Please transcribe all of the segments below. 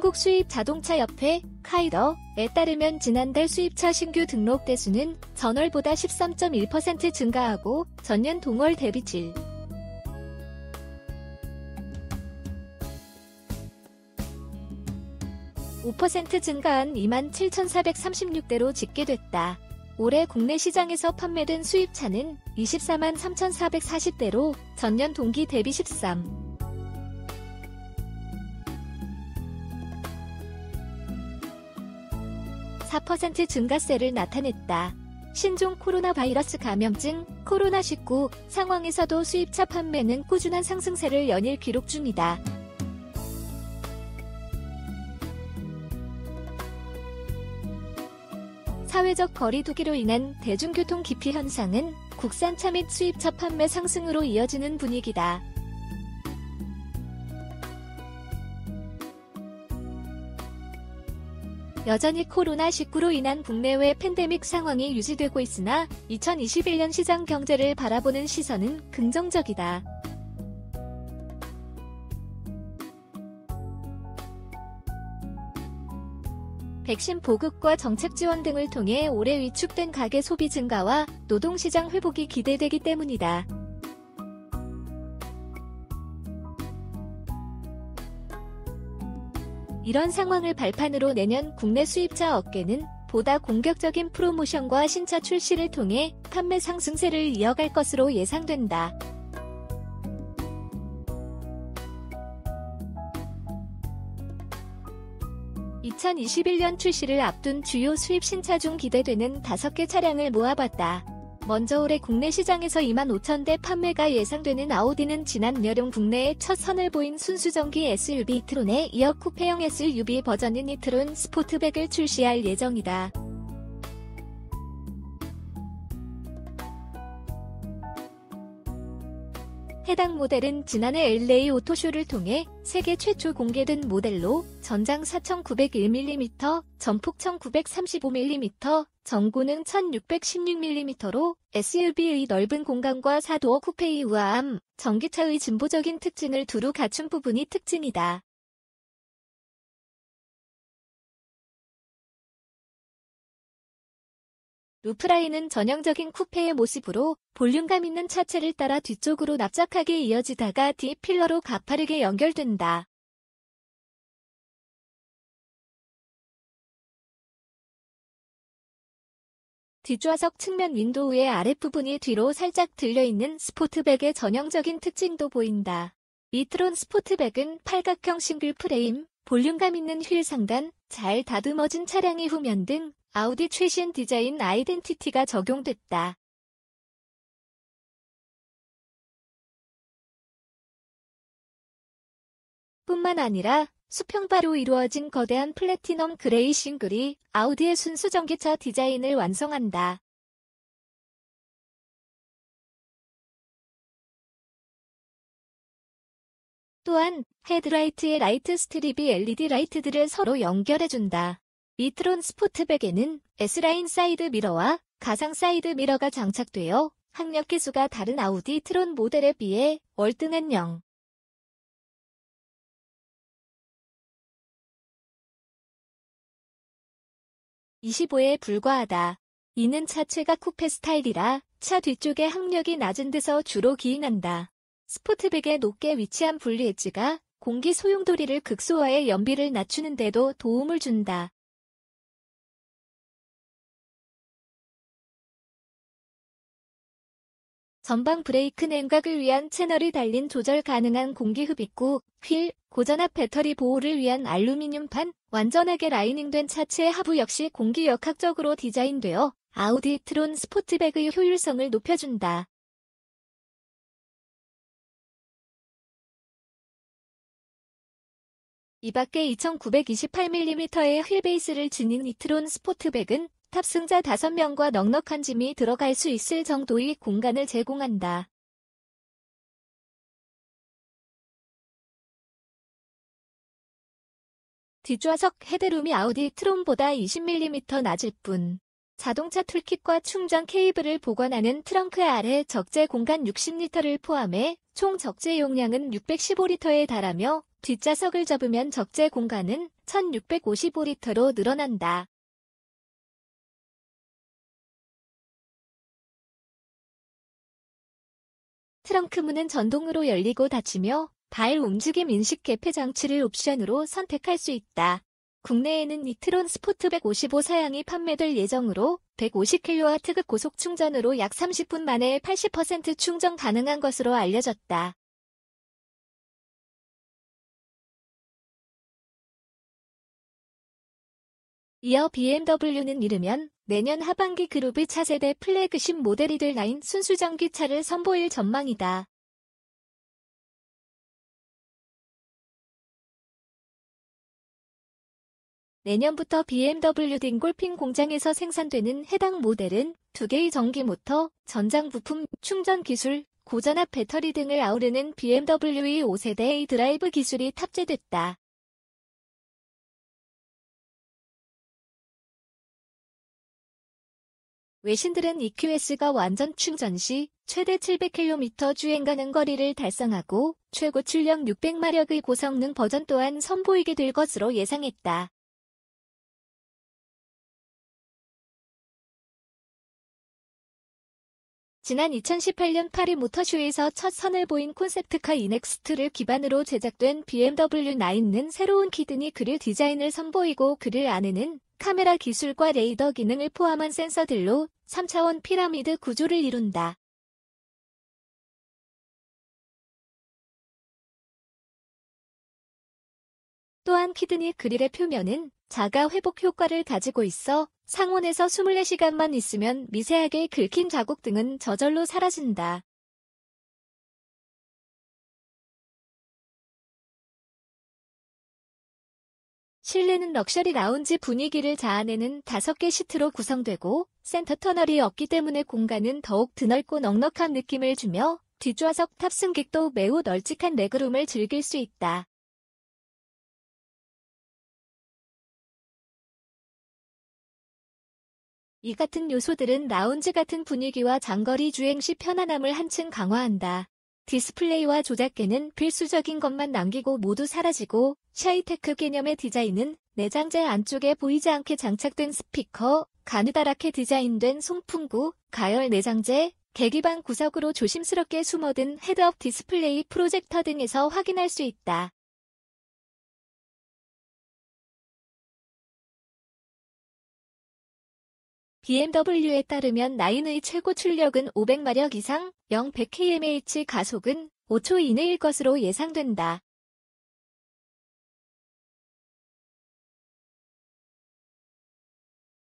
한국 수입 자동차 협회 카이더에 따르면 지난달 수입차 신규 등록 대수는 전월보다 13.1% 증가하고 전년 동월 대비 7. 5% 증가한 27,436대로 집계됐다. 올해 국내 시장에서 판매된 수입차는 243,440대로 전년 동기 대비 13. 4% 증가세를 나타냈다. 신종 코로나 바이러스 감염증 코로나19 상황에서도 수입차 판매는 꾸준한 상승세를 연일 기록 중이다. 사회적 거리두기로 인한 대중교통 기피 현상은 국산차 및 수입차 판매 상승으로 이어지는 분위기다. 여전히 코로나19로 인한 국내외 팬데믹 상황이 유지되고 있으나 2021년 시장 경제를 바라보는 시선은 긍정적이다. 백신 보급과 정책 지원 등을 통해 올해 위축된 가계 소비 증가와 노동시장 회복이 기대되기 때문이다. 이런 상황을 발판으로 내년 국내 수입차 업계는 보다 공격적인 프로모션과 신차 출시를 통해 판매 상승세를 이어갈 것으로 예상된다. (2021년) 출시를 앞둔 주요 수입 신차 중 기대되는 5개 차량을 모아봤다. 먼저 올해 국내 시장에서 2만 5천 대 판매가 예상되는 아우디는 지난 여름 국내에 첫 선을 보인 순수전기 SUV 트론에 이어 쿠페형 SUV 버전인 이트론 스포트백을 출시할 예정이다. 해당 모델은 지난해 LA 오토쇼를 통해 세계 최초 공개된 모델로 전장 4,901mm, 전폭 1,935mm, 전구는 1,616mm로 SUV의 넓은 공간과 4도어 쿠페의 우아함, 전기차의 진보적인 특징을 두루 갖춘 부분이 특징이다. 우프라인은 전형적인 쿠페의 모습으로 볼륨감 있는 차체를 따라 뒤쪽으로 납작하게 이어지다가 d 필러로 가파르게 연결된다. 뒷좌석 측면 윈도우의 아랫부분이 뒤로 살짝 들려있는 스포트백의 전형적인 특징도 보인다. 이트론 스포트백은 팔각형 싱글 프레임, 볼륨감 있는 휠 상단, 잘 다듬어진 차량의 후면 등 아우디 최신 디자인 아이덴티티가 적용됐다. 뿐만 아니라 수평바로 이루어진 거대한 플래티넘 그레이 싱글이 아우디의 순수 전기차 디자인을 완성한다. 또한 헤드라이트의 라이트 스트립이 LED 라이트들을 서로 연결해준다. 이트론 스포트백에는 S라인 사이드 미러와 가상 사이드 미러가 장착되어 학력 기수가 다른 아우디 트론 모델에 비해 월등한 0. 25에 불과하다. 이는 차체가 쿠페 스타일이라 차 뒤쪽에 학력이 낮은 데서 주로 기인한다. 스포트백에 높게 위치한 분리엣지가 공기 소용돌이를 극소화해 연비를 낮추는데도 도움을 준다. 전방 브레이크 냉각을 위한 채널이 달린 조절 가능한 공기 흡입구, 휠, 고전압 배터리 보호를 위한 알루미늄판, 완전하게 라이닝된 차체 하부 역시 공기 역학적으로 디자인되어 아우디 트론 스포트백의 효율성을 높여준다. 이 밖에 2928mm의 휠베이스를 지닌 이트론 스포트백은 탑승자 5명과 넉넉한 짐이 들어갈 수 있을 정도의 공간을 제공한다. 뒷좌석 헤드룸이 아우디 트롬보다 20mm 낮을 뿐 자동차 툴킷과 충전 케이블을 보관하는 트렁크 아래 적재 공간 60리터를 포함해 총 적재 용량은 615리터에 달하며 뒷좌석을 접으면 적재 공간은 1655리터로 늘어난다. 트렁크 문은 전동으로 열리고 닫히며 발 움직임 인식 개폐 장치를 옵션으로 선택할 수 있다. 국내에는 니트론 스포트 155 사양이 판매될 예정으로 150kW급 고속 충전으로 약 30분 만에 80% 충전 가능한 것으로 알려졌다. 이어 BMW는 이르면 내년 하반기 그룹의 차세대 플래그십 모델이 될 나인 순수전기차를 선보일 전망이다. 내년부터 BMW 딩골핀 공장에서 생산되는 해당 모델은 두 개의 전기 모터, 전장 부품, 충전 기술, 고전압 배터리 등을 아우르는 BMW의 5세대 A 드라이브 기술이 탑재됐다. 외신들은 EQS가 완전 충전 시 최대 700km 주행 가능 거리를 달성하고 최고 출력 600마력의 고성능 버전 또한 선보이게 될 것으로 예상했다. 지난 2018년 파리 모터쇼에서 첫 선을 보인 콘셉트카 이넥스트를 기반으로 제작된 BMW 9는 새로운 키드니 그릴 디자인을 선보이고 그릴 안에는 카메라 기술과 레이더 기능을 포함한 센서들로 3차원 피라미드 구조를 이룬다. 또한 키드니 그릴의 표면은 자가 회복 효과를 가지고 있어 상온에서 24시간만 있으면 미세하게 긁힌 자국 등은 저절로 사라진다. 실내는 럭셔리 라운지 분위기를 자아내는 5개 시트로 구성되고 센터 터널이 없기 때문에 공간은 더욱 드넓고 넉넉한 느낌을 주며 뒷좌석 탑승객도 매우 널찍한 레그룸을 즐길 수 있다. 이 같은 요소들은 라운지 같은 분위기와 장거리 주행 시 편안함을 한층 강화한다. 디스플레이와 조작계는 필수적인 것만 남기고 모두 사라지고 샤이테크 개념의 디자인은 내장재 안쪽에 보이지 않게 장착된 스피커, 가느다랗게 디자인된 송풍구, 가열 내장재, 계기방 구석으로 조심스럽게 숨어든 헤드업 디스플레이 프로젝터 등에서 확인할 수 있다. BMW에 따르면 9의 최고 출력은 500마력 이상, 0 100kmh 가속은 5초 이내일 것으로 예상된다.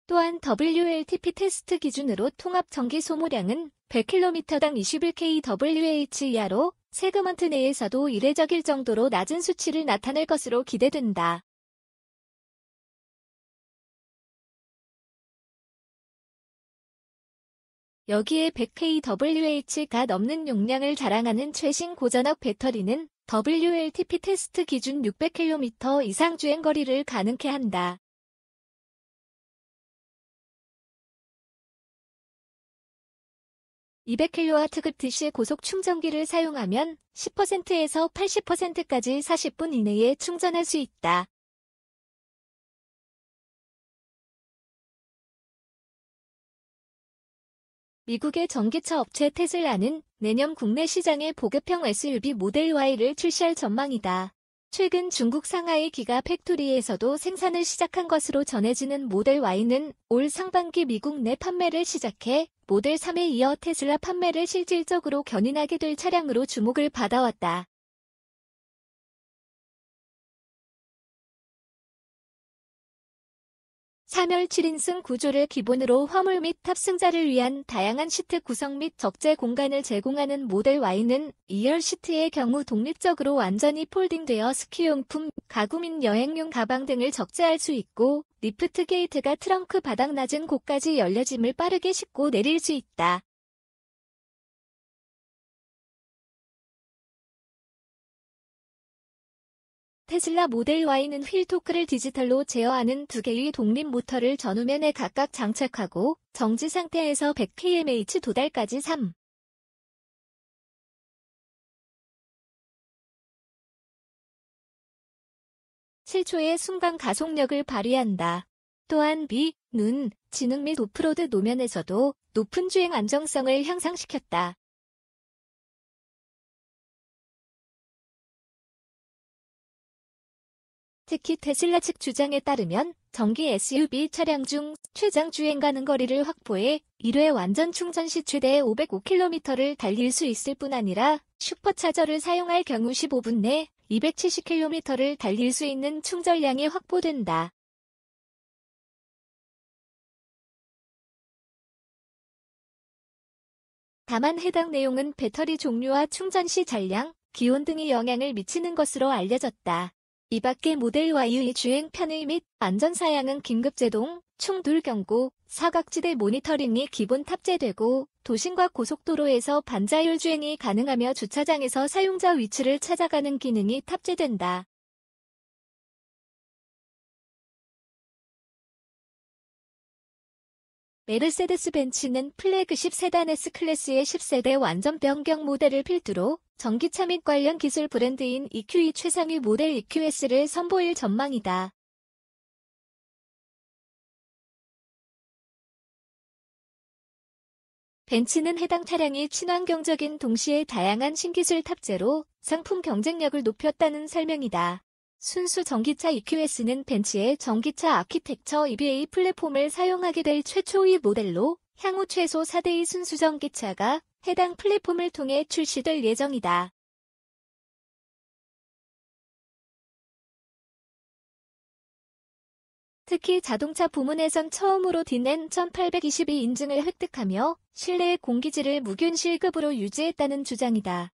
또한 WLTP 테스트 기준으로 통합 전기 소모량은 100km당 21kWh 이하로 세그먼트 내에서도 이례적일 정도로 낮은 수치를 나타낼 것으로 기대된다. 여기에 100kWh가 넘는 용량을 자랑하는 최신 고전압 배터리는 WLTP 테스트 기준 600km 이상 주행거리를 가능케 한다. 2 0 0 k 트급 DC 고속 충전기를 사용하면 10%에서 80%까지 40분 이내에 충전할 수 있다. 미국의 전기차 업체 테슬라는 내년 국내 시장에 보급형 SUV 모델 Y를 출시할 전망이다. 최근 중국 상하이 기가 팩토리에서도 생산을 시작한 것으로 전해지는 모델 Y는 올 상반기 미국 내 판매를 시작해 모델 3에 이어 테슬라 판매를 실질적으로 견인하게 될 차량으로 주목을 받아왔다. 3열 7인승 구조를 기본으로 화물 및 탑승자를 위한 다양한 시트 구성 및 적재 공간을 제공하는 모델 Y는 2열 시트의 경우 독립적으로 완전히 폴딩되어 스키용품, 가구 및 여행용 가방 등을 적재할 수 있고 리프트 게이트가 트렁크 바닥 낮은 곳까지 열려짐을 빠르게 싣고 내릴 수 있다. 테슬라 모델 Y는 휠 토크를 디지털로 제어하는 두 개의 독립 모터를 전후면에 각각 장착하고 정지 상태에서 100kmh 도달까지 3. 7초의 순간 가속력을 발휘한다. 또한 비, 눈, 지능 및 오프로드 노면에서도 높은 주행 안정성을 향상시켰다. 특히 테슬라 측 주장에 따르면 전기 SUV 차량 중 최장 주행 가능 거리를 확보해 1회 완전 충전 시 최대 505km를 달릴 수 있을 뿐 아니라 슈퍼차저를 사용할 경우 15분 내 270km를 달릴 수 있는 충전량이 확보된다. 다만 해당 내용은 배터리 종류와 충전 시 잔량, 기온 등이 영향을 미치는 것으로 알려졌다. 이밖에 모델Y의 와 주행 편의 및 안전사양은 긴급제동, 충돌경고, 사각지대 모니터링이 기본 탑재되고 도심과 고속도로에서 반자율 주행이 가능하며 주차장에서 사용자 위치를 찾아가는 기능이 탑재된다. 메르세데스 벤츠는 플래그십 세단 S클래스의 10세대 완전 변경 모델을 필두로 전기차 및 관련 기술 브랜드인 EQE e 최상위 모델 EQS를 선보일 전망이다. 벤츠는 해당 차량이 친환경적인 동시에 다양한 신기술 탑재로 상품 경쟁력을 높였다는 설명이다. 순수 전기차 EQS는 벤츠의 전기차 아키텍처 EBA 플랫폼을 사용하게 될 최초의 모델로 향후 최소 4대의 순수 전기차가 해당 플랫폼을 통해 출시될 예정이다. 특히 자동차 부문에선 처음으로 디넨 1822 인증을 획득하며 실내의 공기질을 무균 실급으로 유지했다는 주장이다.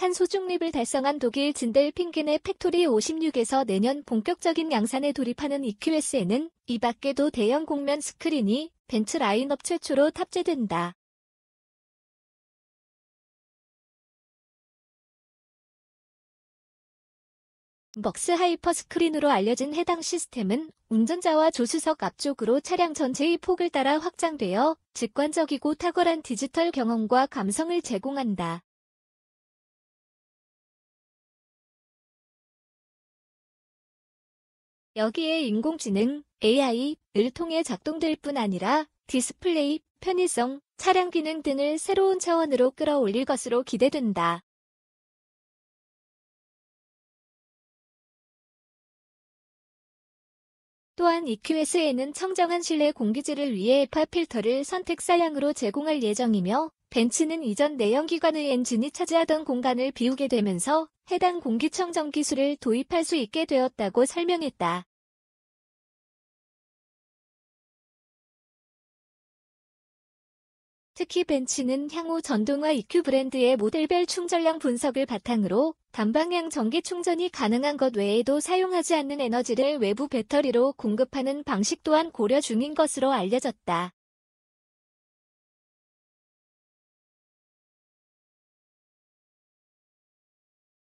탄소 중립을 달성한 독일 진델 핑겐의 팩토리 56에서 내년 본격적인 양산에 돌입하는 EQS에는 이 밖에도 대형 공면 스크린이 벤츠 라인업 최초로 탑재된다. 벅스 하이퍼 스크린으로 알려진 해당 시스템은 운전자와 조수석 앞쪽으로 차량 전체의 폭을 따라 확장되어 직관적이고 탁월한 디지털 경험과 감성을 제공한다. 여기에 인공지능, AI를 통해 작동될 뿐 아니라 디스플레이, 편의성, 차량 기능 등을 새로운 차원으로 끌어올릴 것으로 기대된다. 또한 EQS에는 청정한 실내 공기질을 위해 에파 필터를 선택 사양으로 제공할 예정이며 벤츠는 이전 내연기관의 엔진이 차지하던 공간을 비우게 되면서 해당 공기청정 기술을 도입할 수 있게 되었다고 설명했다. 특히 벤츠는 향후 전동화 EQ 브랜드의 모델별 충전량 분석을 바탕으로 단방향 전기 충전이 가능한 것 외에도 사용하지 않는 에너지를 외부 배터리로 공급하는 방식 또한 고려 중인 것으로 알려졌다.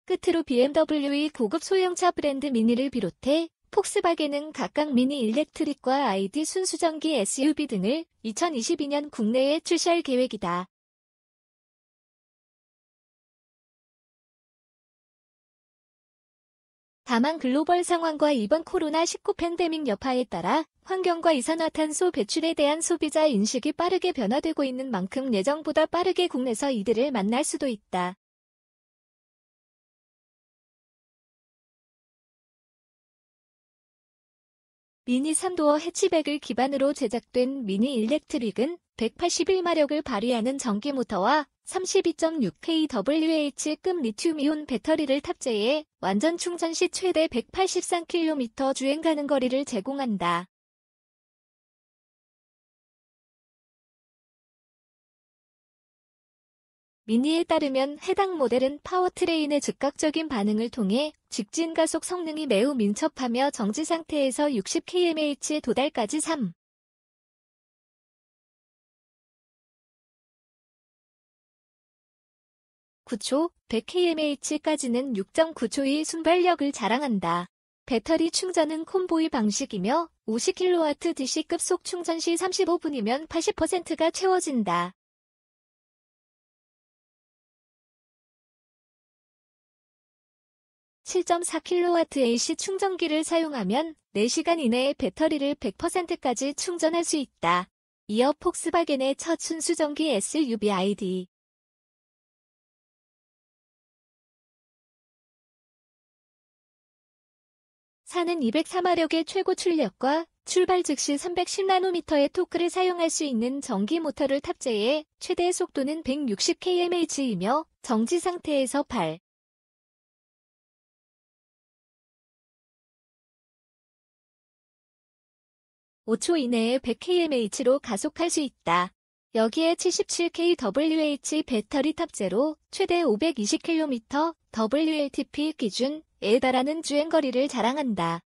끝으로 BMW의 e 고급 소형차 브랜드 미니를 비롯해 폭스바겐은 각각 미니 일렉트릭과 아이디 순수전기 SUV 등을 2022년 국내에 출시할 계획이다. 다만 글로벌 상황과 이번 코로나19 팬데믹 여파에 따라 환경과 이산화탄소 배출에 대한 소비자 인식이 빠르게 변화되고 있는 만큼 예정보다 빠르게 국내에서 이들을 만날 수도 있다. 미니 3도어 해치백을 기반으로 제작된 미니 일렉트릭은 181마력을 발휘하는 전기 모터와 32.6kWh급 리튬이온 배터리를 탑재해 완전 충전 시 최대 183km 주행 가능 거리를 제공한다. 미니에 따르면 해당 모델은 파워트레인의 즉각적인 반응을 통해 직진 가속 성능이 매우 민첩하며 정지 상태에서 60kmh 에 도달까지 3. 9초, 100kmh까지는 6.9초의 순발력을 자랑한다. 배터리 충전은 콤보이 방식이며 50kW DC급 속 충전 시 35분이면 80%가 채워진다. 7.4kWh 충전기를 사용하면 4시간 이내에 배터리를 100%까지 충전할 수 있다. 이어 폭스바겐의 첫 순수전기 SUV ID 사는 204마력의 최고 출력과 출발 즉시 310나노미터의 토크를 사용할 수 있는 전기 모터를 탑재해 최대 속도는 160kmh이며 정지 상태에서 8, 5초 이내에 100kmh로 가속할 수 있다. 여기에 77kWh 배터리 탑재로 최대 520km WLTP 기준에 달하는 주행거리를 자랑한다.